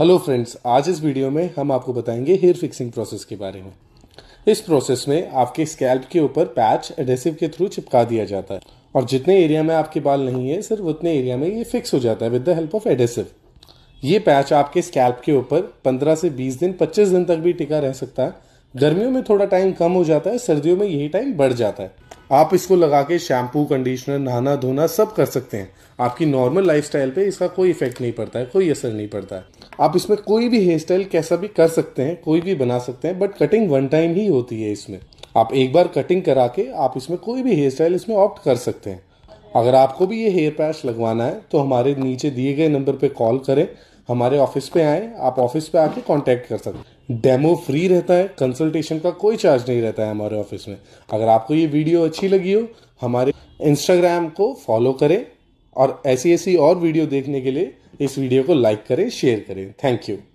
hello friends आज इस video में हम आपको बताएंगे हेयर फिक्सिंग प्रोसेस के बारे में इस प्रोसेस में आपके स्कैल्प के ऊपर पैच एडेसिव के थ्रू चिपका दिया जाता है और जितने एरिया में आपके बाल नहीं है सिर्फ उतने एरिया में ये फिक्स हो जाता है with the help of adhesive ये पैच आपके स्कैल्प के ऊपर 15 से 20 दिन 25 दिन तक भी टिका रह सकता है गर्मियों में थोड़ा टाइम कम हो जाता है सर्दियों में यही टाइम बढ़ जाता है आप इसको लगा के शैम्पू कंडीशनर नहाना धोना सब कर सकते हैं आपकी नॉर्मल लाइफ पे इसका कोई इफेक्ट नहीं पड़ता है कोई असर नहीं पड़ता है आप इसमें कोई भी हेयर स्टाइल कैसा भी कर सकते हैं कोई भी बना सकते हैं बट कटिंग वन टाइम ही होती है इसमें आप एक बार कटिंग करा के आप इसमें कोई भी हेयर स्टाइल इसमें ऑप्ट कर सकते हैं अगर आपको भी ये हेयर पैच लगवाना है तो हमारे नीचे दिए गए नंबर पे कॉल करें हमारे ऑफिस पे आए आप ऑफिस पे आके कांटेक्ट कर सकते हैं डेमो फ्री रहता है कंसल्टेशन का कोई चार्ज नहीं रहता है हमारे ऑफिस में अगर आपको ये वीडियो अच्छी लगी हो हमारे इंस्टाग्राम को फॉलो करें और ऐसी ऐसी और वीडियो देखने के लिए इस वीडियो को लाइक करें शेयर करें थैंक यू